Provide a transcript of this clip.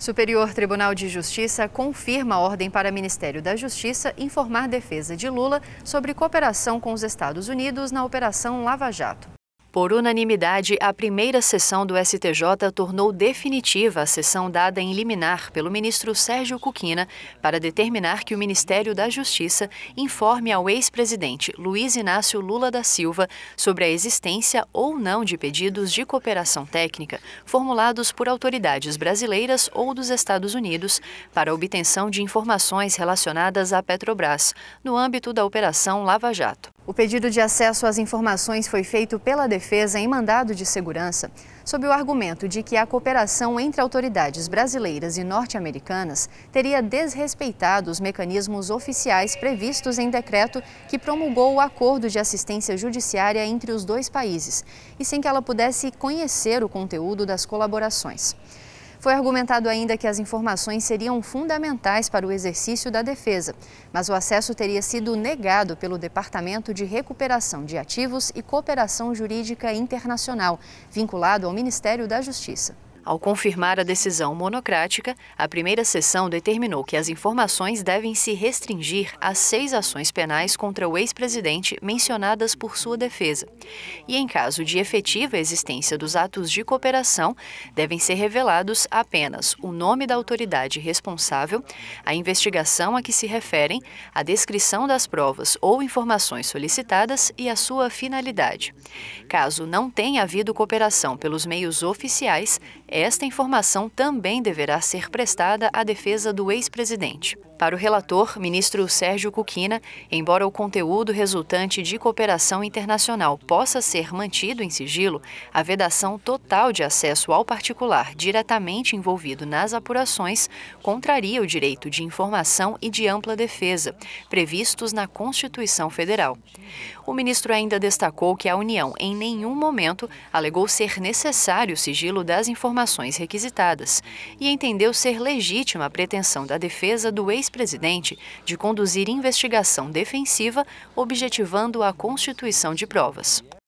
Superior Tribunal de Justiça confirma a ordem para Ministério da Justiça informar defesa de Lula sobre cooperação com os Estados Unidos na Operação Lava Jato. Por unanimidade, a primeira sessão do STJ tornou definitiva a sessão dada em liminar pelo ministro Sérgio Cuquina para determinar que o Ministério da Justiça informe ao ex-presidente Luiz Inácio Lula da Silva sobre a existência ou não de pedidos de cooperação técnica formulados por autoridades brasileiras ou dos Estados Unidos para obtenção de informações relacionadas à Petrobras no âmbito da Operação Lava Jato. O pedido de acesso às informações foi feito pela defesa em mandado de segurança, sob o argumento de que a cooperação entre autoridades brasileiras e norte-americanas teria desrespeitado os mecanismos oficiais previstos em decreto que promulgou o acordo de assistência judiciária entre os dois países, e sem que ela pudesse conhecer o conteúdo das colaborações. Foi argumentado ainda que as informações seriam fundamentais para o exercício da defesa, mas o acesso teria sido negado pelo Departamento de Recuperação de Ativos e Cooperação Jurídica Internacional, vinculado ao Ministério da Justiça. Ao confirmar a decisão monocrática, a primeira sessão determinou que as informações devem se restringir a seis ações penais contra o ex-presidente mencionadas por sua defesa. E em caso de efetiva existência dos atos de cooperação, devem ser revelados apenas o nome da autoridade responsável, a investigação a que se referem, a descrição das provas ou informações solicitadas e a sua finalidade. Caso não tenha havido cooperação pelos meios oficiais, é esta informação também deverá ser prestada à defesa do ex-presidente. Para o relator, ministro Sérgio Cuquina, embora o conteúdo resultante de cooperação internacional possa ser mantido em sigilo, a vedação total de acesso ao particular diretamente envolvido nas apurações contraria o direito de informação e de ampla defesa, previstos na Constituição Federal. O ministro ainda destacou que a União, em nenhum momento, alegou ser necessário o sigilo das informações requisitadas e entendeu ser legítima a pretensão da defesa do ex ex-presidente de conduzir investigação defensiva objetivando a constituição de provas.